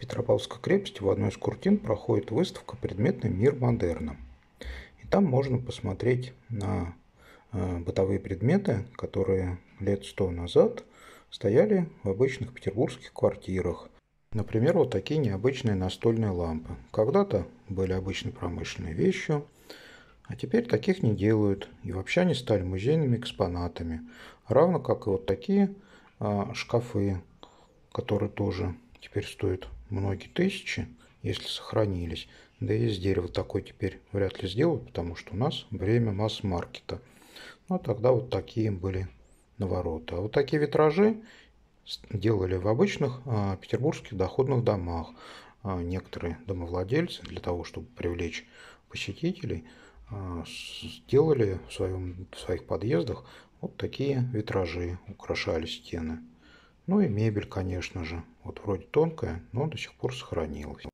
Петропавловской крепости в одной из куртин проходит выставка «Предметный мир модерна». И там можно посмотреть на э, бытовые предметы, которые лет сто назад стояли в обычных петербургских квартирах. Например, вот такие необычные настольные лампы. Когда-то были обычной промышленной вещью, а теперь таких не делают, и вообще они стали музейными экспонатами. Равно как и вот такие а, шкафы, которые тоже теперь стоят многие тысячи, если сохранились. Да и из дерева такой теперь вряд ли сделают, потому что у нас время масс-маркета. Ну, а тогда вот такие были навороты. А вот такие витражи делали в обычных а, петербургских доходных домах. А, некоторые домовладельцы для того, чтобы привлечь посетителей, а, сделали в, своем, в своих подъездах вот такие витражи, украшали стены. Ну и мебель, конечно же. Вот вроде тонкая, но до сих пор сохранилась.